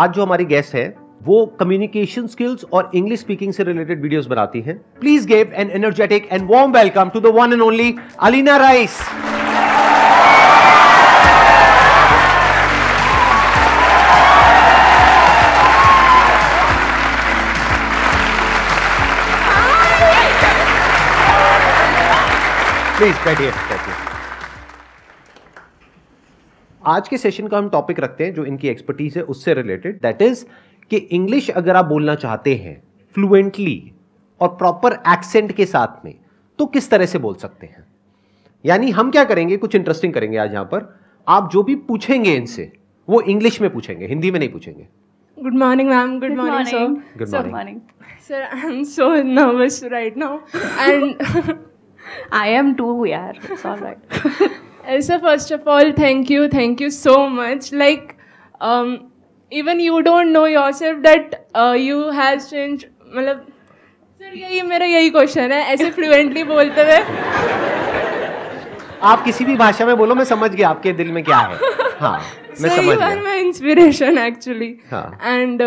आज जो हमारी गेस्ट है वो कम्युनिकेशन स्किल्स और इंग्लिश स्पीकिंग से रिलेटेड वीडियोस बनाती हैं please give an energetic and warm welcome to the one and only Alina Rais please बैठिए आज के सेशन का हम टॉपिक रखते हैं जो इनकी एक्सपर्टीज है उससे रिलेटेड दैट इज कि इंग्लिश अगर आप बोलना चाहते हैं फ्लुएंटली और प्रॉपर एक्सेंट के साथ में तो किस तरह से बोल सकते हैं यानी हम क्या करेंगे कुछ इंटरेस्टिंग करेंगे आज यहाँ पर आप जो भी पूछेंगे इनसे वो इंग्लिश में पूछेंगे हिंदी में नहीं पूछेंगे good morning ma'am good morning sir good morning sir I am so nervous right now and I am too यार इट्स ऐसा first of all thank you thank you so much like even you don't know yourself that you has change मतलब sir यही मेरा यही question है ऐसे fluently बोलते हुए आप किसी भी भाषा में बोलो मैं समझ गया आपके दिल में क्या है हाँ मैं so समझ गया inspiration actually and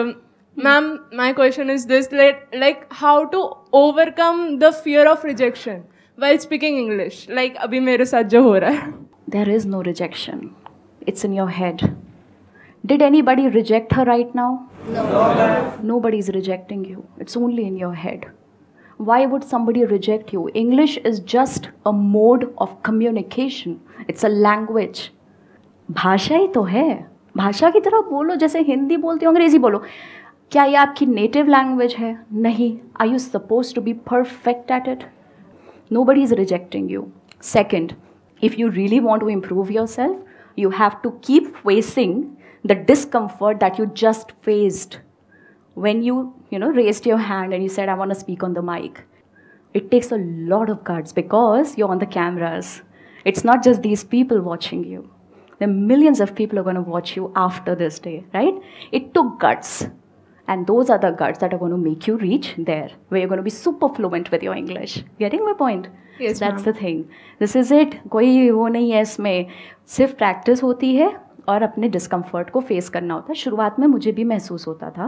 ma'am my question is this like how to overcome the fear of rejection well speaking English like अभी मेरे साथ जो हो रहा है there is no rejection. It's in your head. Did anybody reject her right now? No. Nobody's rejecting you. It's only in your head. Why would somebody reject you? English is just a mode of communication. It's a language. भाषा ही तो है भाषा की तरह बोलो जैसे हिंदी बोलते हो अंग्रेजी बोलो क्या ये आपकी नेटिव लैंग्वेज है नहीं I you suppose to be perfect at it nobody is rejecting you second if you really want to improve yourself, you have to keep facing the discomfort that you just faced when you, you know, raised your hand and you said, I want to speak on the mic. It takes a lot of guts because you're on the cameras. It's not just these people watching you. There are millions of people are going to watch you after this day, right? It took guts. And those are the guts that are going to make you reach there, where you're going to be super fluent with your English. Getting my point? Yes, so that's the thing this is it koi wo nahi hai isme sirf practice hoti hai और अपने discomfort को face करना होता है शुरुआत में मुझे भी महसूस होता था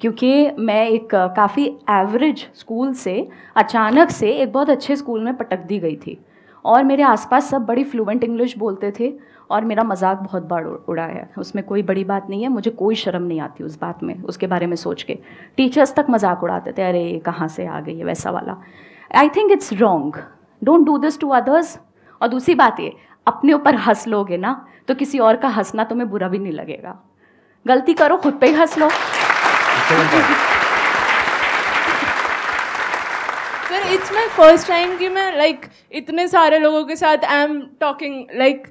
क्योंकि मैं एक काफ़ी एवरेज स्कूल से अचानक से एक बहुत अच्छे स्कूल में पटक दी गई थी और मेरे आसपास सब बड़ी फ्लुएंट इंग्लिश बोलते थे और मेरा मजाक बहुत बार उड़ा है उसमें कोई बड़ी बात नहीं है मुझे कोई शर्म नहीं आती उस बात में उसके बारे में सोच के टीचर्स तक मजाक उड़ाते थे अरे कहाँ से आ गई है वैसा वाला I think it's wrong don't do this to others और दूसरी बात ये अपने ऊपर हंस लोगे ना तो किसी और का हंसना तुम्हें बुरा भी नहीं लगेगा गलती करो खुद पर ही हंस लो इट्स माई फर्स्ट टाइम कि मैं लाइक like, इतने सारे लोगों के साथ I am talking like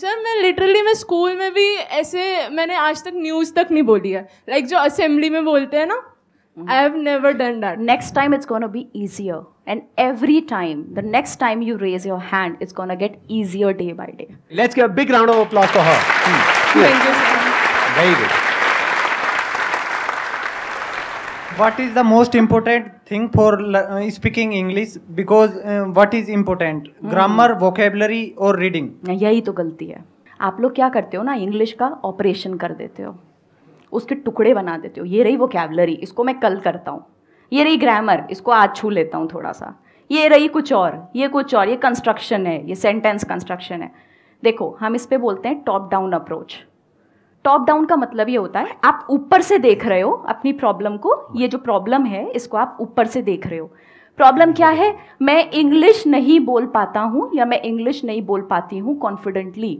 sir मैं लिटरली मैं स्कूल में भी ऐसे मैंने आज तक न्यूज़ तक नहीं बोली है लाइक like, जो असेंबली में बोलते हैं ना I have never done that next time it's gonna be easier and every time the next time you raise your hand it's going to get easier day by day let's give a big round of applause for her hmm. thank you very good what is the most important thing for uh, speaking english because uh, what is important hmm. grammar vocabulary or reading यही तो गलती है आप लोग क्या करते हो ना इंग्लिश का ऑपरेशन कर देते हो उसके टुकड़े बना देते हो ये रही वोकेबलरी इसको मैं कल करता हूँ ये रही ग्रामर इसको आज छू लेता हूँ थोड़ा सा ये रही कुछ और ये कुछ और ये कंस्ट्रक्शन है ये सेंटेंस कंस्ट्रक्शन है देखो हम इस पर बोलते हैं top down approach top down का मतलब ये होता है आप ऊपर से देख रहे हो अपनी प्रॉब्लम को ये जो प्रॉब्लम है इसको आप ऊपर से देख रहे हो प्रॉब्लम क्या है मैं इंग्लिश नहीं बोल पाता हूँ या मैं इंग्लिश नहीं बोल पाती हूँ कॉन्फिडेंटली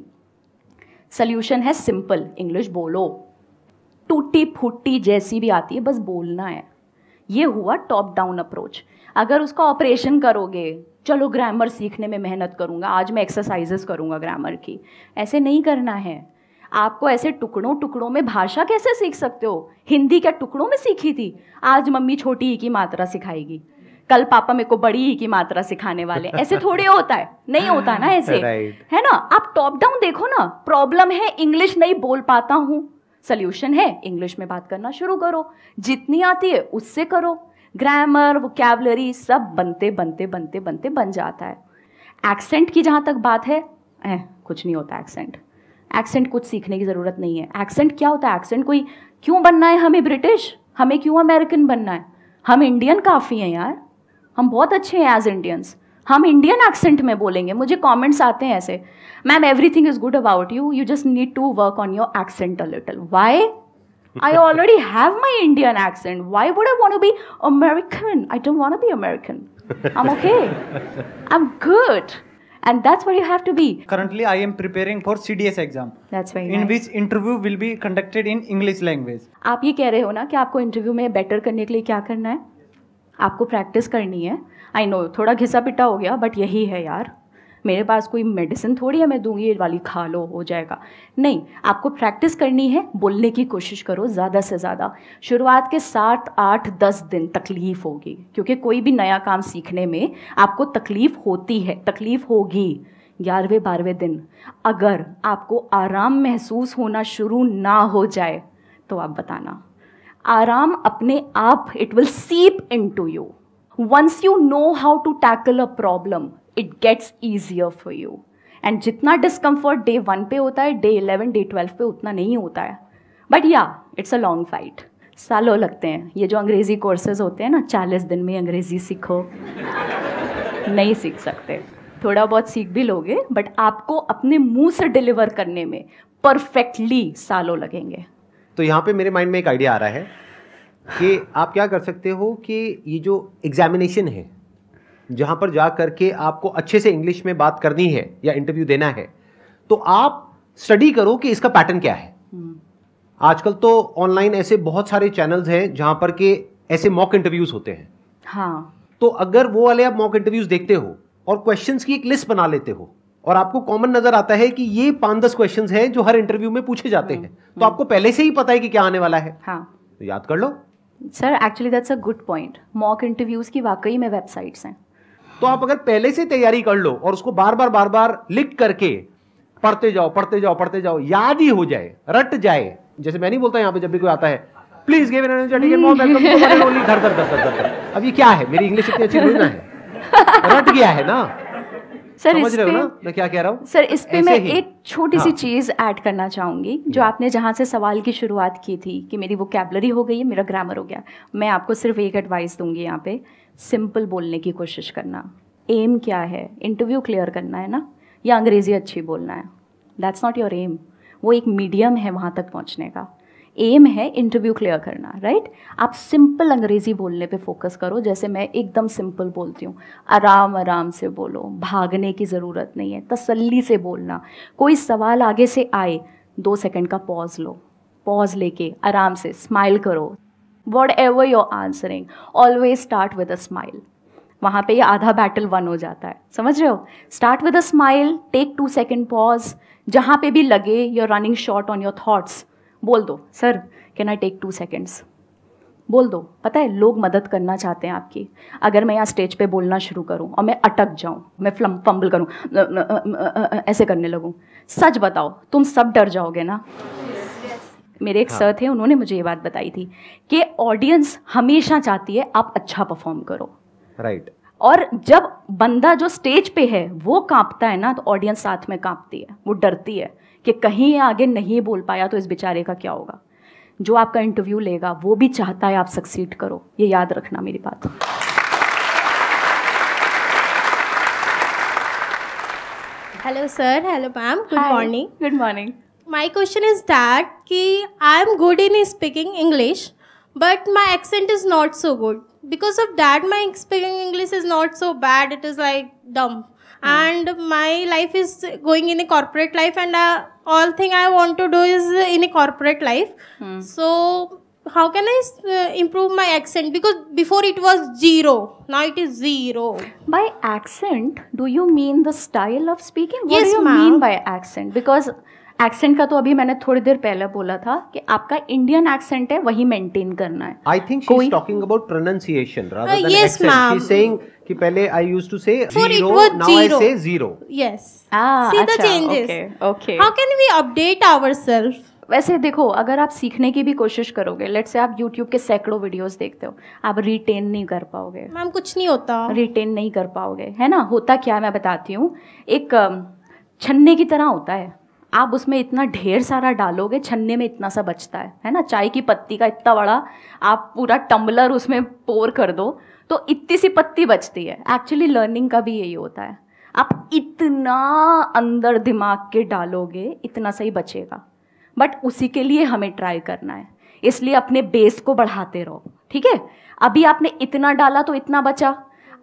सल्यूशन है सिंपल इंग्लिश बोलो टूटी फूटी जैसी भी आती है बस बोलना है ये हुआ टॉप डाउन अप्रोच अगर उसका ऑपरेशन करोगे चलो ग्रामर सीखने में मेहनत करूँगा आज मैं एक्सरसाइजेस करूँगा ग्रामर की ऐसे नहीं करना है आपको ऐसे टुकड़ों टुकड़ों में भाषा कैसे सीख सकते हो हिंदी क्या टुकड़ों में सीखी थी आज मम्मी छोटी ही की मात्रा सिखाएगी कल पापा मेरे को बड़ी ही की मात्रा सिखाने वाले ऐसे थोड़े होता है नहीं होता ना ऐसे है ना आप टॉप डाउन देखो ना प्रॉब्लम है इंग्लिश नहीं बोल पाता हूँ सोल्यूशन है इंग्लिश में बात करना शुरू करो जितनी आती है उससे करो ग्रामर वोकैबलरी सब बनते बनते बनते बनते बन जाता है एक्सेंट की जहाँ तक बात है ए, कुछ नहीं होता एक्सेंट एक्सेंट कुछ सीखने की ज़रूरत नहीं है एक्सेंट क्या होता है एक्सेंट कोई क्यों बनना है हमें ब्रिटिश हमें क्यों अमेरिकन बनना है हम इंडियन काफ़ी हैं यार हम बहुत अच्छे हैं एज इंडियंस हम इंडियन एक्सेंट में बोलेंगे मुझे कमेंट्स आते हैं ऐसे ma'am everything is good about you you just need to work on your accent a little why I already have my Indian accent. Why would I want to be American? I don't want to be American. I'm okay. I'm good. and that's what you have to be. Currently, I am preparing for CDS exam. That's very in nice. which interview will be conducted in English language. आप ये कह रहे हो ना कि आपको interview में better करने के लिए क्या करना है आपको प्रैक्टिस करनी है आई नो थोड़ा घिसा पिटा हो गया बट यही है यार मेरे पास कोई मेडिसिन थोड़ी है मैं दूंगी ये वाली खा लो हो जाएगा नहीं आपको प्रैक्टिस करनी है बोलने की कोशिश करो ज़्यादा से ज़्यादा शुरुआत के सात आठ दस दिन तकलीफ़ होगी क्योंकि कोई भी नया काम सीखने में आपको तकलीफ़ होती है तकलीफ़ होगी ग्यारहवें बारहवें दिन अगर आपको आराम महसूस होना शुरू ना हो जाए तो आप बताना आराम अपने आप it will seep into you once you know how to tackle a problem it gets easier for you and जितना डिस्कम्फर्ट डे वन पे होता है डे इलेवन डे ट्वेल्व पे उतना नहीं होता है बट या इट्स अ लॉन्ग फाइट सालों लगते हैं ये जो अंग्रेज़ी कोर्सेज होते हैं ना चालीस दिन में अंग्रेज़ी सीखो नहीं सीख सकते थोड़ा बहुत सीख भी लोगे बट आपको अपने मुंह से डिलीवर करने में परफेक्टली सालों लगेंगे तो यहाँ पे मेरे माइंड में एक आइडिया आ रहा है कि आप क्या कर सकते हो कि ये जो एग्जामिनेशन है जहाँ पर जा करके आपको अच्छे से इंग्लिश में बात करनी है या इंटरव्यू देना है तो आप स्टडी करो कि इसका पैटर्न क्या है हम्म। आजकल तो ऑनलाइन ऐसे बहुत सारे चैनल्स हैं जहाँ पर के ऐसे मॉक इंटरव्यूज होते हैं हाँ तो अगर वो वाले आप मॉक इंटरव्यूज देखते हो और क्वेश्चन की एक लिस्ट बना लेते हो और आपको कॉमन नजर आता है कि ये पांच दस क्वेश्चन हैं जो हर इंटरव्यू में पूछे जाते हैं हम्म। तो आपको पहले से ही पता है कि क्या आने वाला है हाँ तो याद कर लो sir actually that's a good point mock interviews की वाकई में वेबसाइट्स हैं तो आप अगर पहले से तैयारी कर लो और उसको बार बार बार बार लिख करके पढ़ते जाओ पढ़ते जाओ पढ़ते जाओ याद ही हो जाए रट जाए जैसे मैं नहीं बोलता यहाँ पे जब भी कोई आता है please give an energetic and more only धर धर धर धर अब ये क्या है मेरी इंग्लिश इतनी अच्छी थोड़ी ना है रट गया है ना सर समझ रहे हो ना मैं क्या कह रहा हूँ सर इस पे मैं एक छोटी हाँ। सी चीज़ ऐड करना चाहूंगी जो आपने जहां से सवाल की शुरुआत की थी कि मेरी वो कैबलरी हो गई है मेरा ग्रामर हो गया मैं आपको सिर्फ एक एडवाइस दूंगी यहाँ पे सिंपल बोलने की कोशिश करना एम क्या है इंटरव्यू क्लियर करना है ना या अंग्रेज़ी अच्छी बोलना है दैट्स नॉट योर एम वो एक मीडियम है वहाँ तक पहुँचने का एम है इंटरव्यू क्लियर करना राइट आप सिंपल अंग्रेज़ी बोलने पे फोकस करो जैसे मैं एकदम सिंपल बोलती हूँ आराम आराम से बोलो भागने की ज़रूरत नहीं है तसल्ली से बोलना कोई सवाल आगे से आए दो सेकंड का पॉज लो पॉज लेके आराम से स्माइल करो whatever your answering always start with a smile वहाँ पे ये आधा बैटल वन हो जाता है समझ रहे हो start with a smile take two second pause जहाँ पे भी लगे your running short on your thoughts बोल दो sir can I take two seconds बोल दो पता है लोग मदद करना चाहते हैं आपकी अगर मैं यहाँ स्टेज पे बोलना शुरू करूँ और मैं अटक जाऊँ मैं फ्लम फंबल करूँ ऐसे करने लगूँ सच बताओ तुम सब डर जाओगे ना मेरे एक हाँ। सर थे उन्होंने मुझे ये बात बताई थी कि ऑडियंस हमेशा चाहती है आप अच्छा परफॉर्म करो राइट right. और जब बंदा जो स्टेज पे है वो कांपता है ना तो ऑडियंस साथ में कांपती है वो डरती है कि कहीं आगे नहीं बोल पाया तो इस बेचारे का क्या होगा जो आपका इंटरव्यू लेगा वो भी चाहता है आप सक्सीड करो ये याद रखना मेरी बात hello sir hello ma'am good morning good morning my question is that ki I'm good in speaking English, but my accent is not so good. Because of that, my speaking English is not so bad. It is like dumb. Mm. And my life is going in a corporate life, and uh, all thing I want to do is in a corporate life. Mm. So how can I uh, improve my accent? Because before it was zero, now it is zero. By accent, do you mean the style of speaking? What yes, do you mean by accent? Because accent का तो अभी मैंने थोड़ी देर पहले बोला था कि आपका इंडियन एक्सेंट है वही मेंटेन करना है I think she is talking about pronunciation rather than accent she is saying कि पहले I used to say zero now I say zero yes see the changes okay how can we update ourselves वैसे देखो अगर आप सीखने की भी कोशिश करोगे लेट से आप यूट्यूब के सैकड़ों वीडियोस देखते हो आप रिटेन नहीं कर पाओगे मैम कुछ नहीं होता रिटेन नहीं कर पाओगे है ना होता क्या मैं बताती हूँ एक छन्ने की तरह होता है आप उसमें इतना ढेर सारा डालोगे छन्ने में इतना सा बचता है है ना चाय की पत्ती का इतना बड़ा आप पूरा टम्बलर उसमें पोर कर दो तो इतनी सी पत्ती बचती है एक्चुअली लर्निंग का भी यही होता है आप इतना अंदर दिमाग के डालोगे इतना सही बचेगा बट उसी के लिए हमें ट्राई करना है इसलिए अपने बेस को बढ़ाते रहो ठीक है अभी आपने इतना डाला तो इतना बचा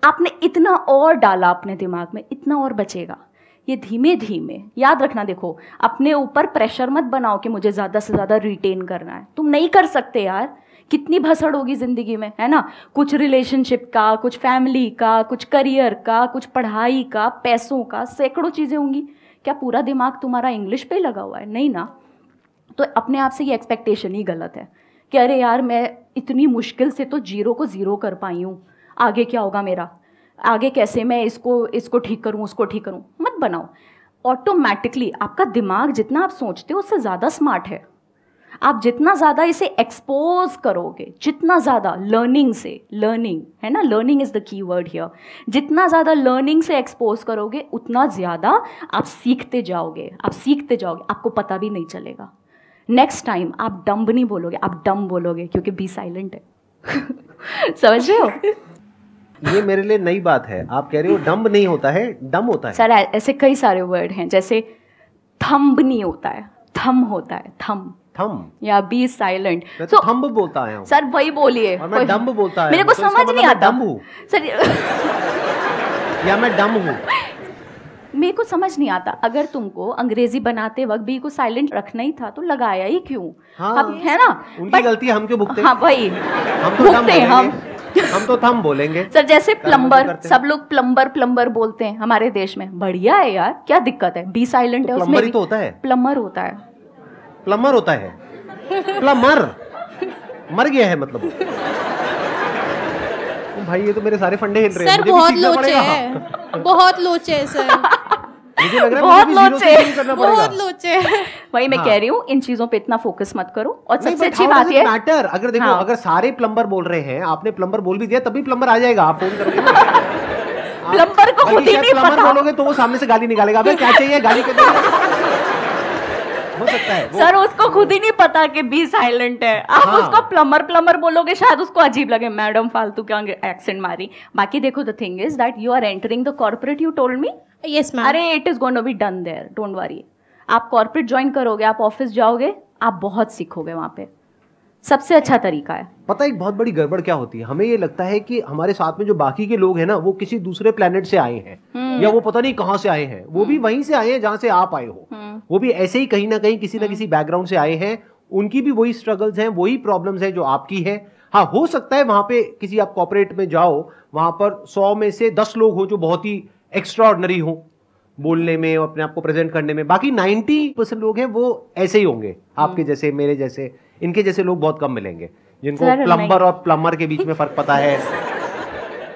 आपने इतना और डाला अपने दिमाग में इतना और बचेगा ये धीमे धीमे याद रखना देखो अपने ऊपर प्रेशर मत बनाओ कि मुझे ज़्यादा से ज़्यादा रिटेन करना है तुम नहीं कर सकते यार कितनी भसड़ होगी ज़िंदगी में है ना कुछ रिलेशनशिप का कुछ फैमिली का कुछ करियर का कुछ पढ़ाई का पैसों का सैकड़ों चीज़ें होंगी क्या पूरा दिमाग तुम्हारा इंग्लिश पे लगा हुआ है नहीं ना तो अपने आप से ये एक्सपेक्टेशन ही गलत है कि अरे यार मैं इतनी मुश्किल से तो जीरो को ज़ीरो कर पाई हूँ आगे क्या होगा मेरा आगे कैसे मैं इसको इसको ठीक करूँ उसको ठीक करूँ मत बनाओ ऑटोमेटिकली आपका दिमाग जितना आप सोचते हो उससे ज़्यादा स्मार्ट है आप जितना ज़्यादा इसे एक्सपोज करोगे जितना ज़्यादा लर्निंग से लर्निंग है ना learning is the key word here जितना ज़्यादा लर्निंग से एक्सपोज करोगे उतना ज़्यादा आप सीखते जाओगे आप सीखते जाओगे आपको पता भी नहीं चलेगा नेक्स्ट टाइम आप डम्ब नहीं बोलोगे आप डम बोलोगे क्योंकि बी साइलेंट है समझ रहे हो ये मेरे लिए नई बात है आप कह रहे हो डम्ब नहीं होता है डम होता है सर ऐसे कई सारे वर्ड हैं जैसे थम्ब नहीं होता है थम होता है थम थम या बी साइलेंट तो थम्ब बोलता है सर वही बोलिए मैं डम्ब बोलता है मेरे को तो समझ नहीं मतलब आता डम्ब सर या मैं डम हूँ मेरे को समझ नहीं आता अगर तुमको अंग्रेजी बनाते वक्त भी को साइलेंट रखना ही था तो लगाया ही क्यों हाँ, अब है ना उनकी गलती हम क्यों भुगते हाँ भाई हम तो भुगते हम हम तो थम बोलेंगे सर जैसे प्लम्बर सब लोग प्लम्बर प्लम्बर बोलते हैं हमारे देश में बढ़िया है यार क्या दिक्कत है बी साइलेंट तो है प्लम्बर तो होता है प्लम्बर होता है प्लम्बर होता है प्लम्बर मर गया है मतलब भाई ये तो मेरे सारे फंडे हिल रहे हैं सर बहुत लोचे है बहुत लोचे है सर वही मैं हाँ। कह रही हूँ इन चीजों पे इतना फोकस मत करो और सबसे अच्छी बात है मैटर अगर देखो हाँ। अगर सारे प्लम्बर बोल रहे हैं आपने प्लम्बर बोल भी दिया तभी प्लम्बर आ जाएगा आप फोन करोगे प्लम्बर को हाँ। खुद ही नहीं पता बोलोगे तो वो सामने से गाली निकालेगा अबे क्या चाहिए गाली के हो सकता है सर उसको खुद ही नहीं पता कि बी साइलेंट है आप हाँ। उसको प्लम्बर प्लम्बर बोलोगे शायद उसको अजीब लगे मैडम फालतू क्या एक्सेंट मारी बाकी देखो the thing is that you are entering the corporate you told me yes ma'am अरे it is going to be done there don't worry आप कॉर्पोरेट ज्वाइन करोगे आप ऑफिस जाओगे आप बहुत सीखोगे वहाँ पे सबसे अच्छा तरीका है पता है एक बहुत बड़ी गड़बड़ क्या होती है हमें ये लगता है कि हमारे साथ में जो बाकी के लोग हैं ना वो किसी दूसरे प्लेनेट से आए हैं हम्म। या वो पता नहीं कहाँ से आए हैं वो भी हम्म। वहीं से आए हैं जहाँ से आप आए हो हम्म। वो भी ऐसे ही कहीं ना कहीं किसी ना किसी बैकग्राउंड से आए हैं उनकी भी वही स्ट्रगल्स हैं वही प्रॉब्लम्स हैं जो आपकी है हाँ हो सकता है वहाँ पे किसी आप कॉपरेट में जाओ वहाँ पर सौ में से दस लोग हो जो बहुत ही एक्स्ट्रा हो बोलने में और अपने आप को प्रेजेंट करने में बाकी नाइन्टी परसेंट लोग हैं वो ऐसे ही होंगे हम्म। आपके जैसे मेरे जैसे इनके जैसे लोग बहुत कम मिलेंगे जिनको प्लम्बर और प्लम्बर के बीच में फर्क पता है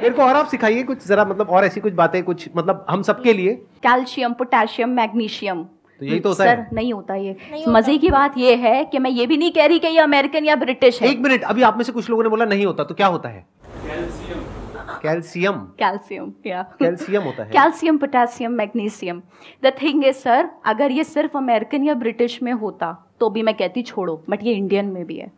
मेरे को और आप सिखाइए कुछ जरा मतलब और ऐसी कुछ बातें कुछ मतलब हम सबके लिए कैल्शियम पोटेशियम मैग्नीशियम तो यही तो होता सर, है नहीं होता ये मजे की बात ये है कि मैं ये भी नहीं कह रही कि ये अमेरिकन या ब्रिटिश है एक मिनट अभी आप में से कुछ लोगों ने बोला नहीं होता तो क्या होता है कैल्शियम कैल्शियम या कैल्शियम होता है calcium potassium magnesium the thing is sir अगर ये सिर्फ अमेरिकन या ब्रिटिश में होता तो भी मैं कहती छोड़ो बट ये इंडियन में भी है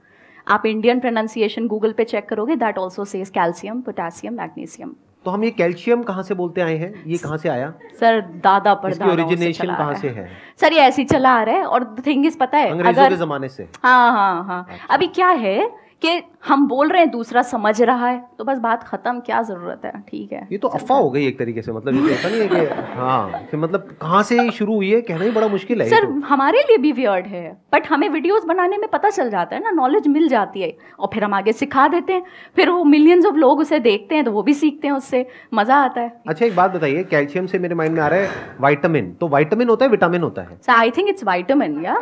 आप इंडियन प्रोनाउंसिएशन गूगल पे चेक करोगे that also says calcium potassium magnesium तो हम ये कैल्शियम कहाँ से बोलते आए हैं ये कहाँ से आया सर दादा पर इसकी ओरिजिनेशन कहाँ से है सर ये ऐसे ही चला आ रहा है और थिंग इज पता है अंग्रेजों अगर... के जमाने से हाँ हाँ हाँ अच्छा। अभी क्या है कि हम बोल रहे हैं दूसरा समझ रहा है तो बस बात खत्म क्या जरूरत है ठीक है ये तो अफवाह हो गई एक तरीके से मतलब ये तो नहीं है कि हाँ कि मतलब कहाँ से शुरू हुई है कहना ही बड़ा मुश्किल है सर तो। हमारे लिए भी वियर्ड है बट हमें वीडियोस बनाने में पता चल जाता है ना नॉलेज मिल जाती है और फिर हम आगे सिखा देते हैं फिर वो मिलियंस ऑफ लोग उसे देखते हैं तो वो भी सीखते हैं उससे मजा आता है अच्छा एक बात बताइए कैल्शियम से मेरे माइंड में आ रहा है वाइटामिन तो वाइटामिन होता है विटामिन होता है आई थिंक इट्स वाइटामिन या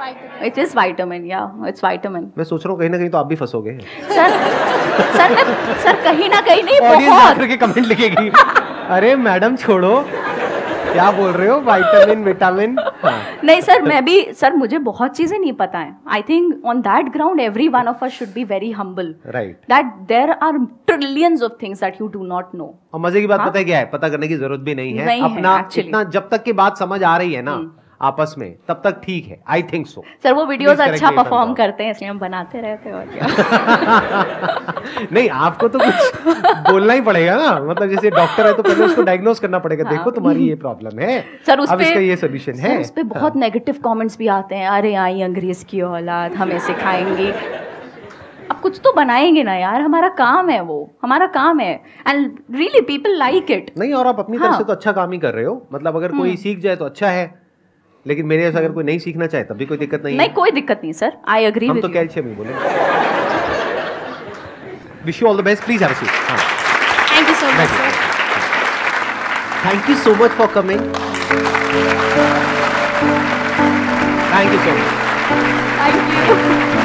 इट इज वाइटामिन या इट्स वाइटामिन मैं सोच रहा हूँ कहीं ना कहीं तो आप भी फंसोगे में सर सर सर कहीं ना कहीं नहीं बहुत के कमेंट लिखेगी अरे मैडम छोड़ो क्या बोल रहे हो विटामिन हाँ। विटामिन नहीं सर मैं भी सर मुझे बहुत चीजें नहीं पता है I think on that ground every one of us should be very humble right that there are trillions of things that you do not know और मजे की बात हाँ? पता है क्या है पता करने की जरूरत भी नहीं है नहीं अपना है, इतना जब तक की बात समझ आ रही है ना हुँ. हम्म। आपस में तब तक ठीक है आई थिंक सो सर वो वीडियोस अच्छा परफॉर्म करते हैं इसलिए हम बनाते रहते हैं और क्या नहीं आपको तो कुछ बोलना ही पड़ेगा ना मतलब जैसे डॉक्टर है तो पहले उसको डायग्नोस करना पड़ेगा देखो हाँ। तुम्हारी ये प्रॉब्लम है सर उस पे ये सोल्यूशन है उस पे हाँ। बहुत नेगेटिव कमेंट्स भी आते हैं अरे आई अंग्रेज की औलाद हमें सिखाएंगी अब कुछ तो बनाएंगे ना यार हमारा काम है वो हमारा काम है and really people like it नहीं और आप अपनी हाँ. तरफ से हाँ। तो अच्छा काम ही कर रहे हो मतलब अगर कोई हम्म। सीख जाए तो अच्छा है लेकिन मेरे अगर कोई नहीं सीखना चाहे तब भी कोई दिक्कत नहीं नहीं कोई दिक्कत नहीं सर आई अग्री हम तो कैल्शियम ही बोले wish you all the best please have a seat thank you so much thank you so much for coming thank you so much thank you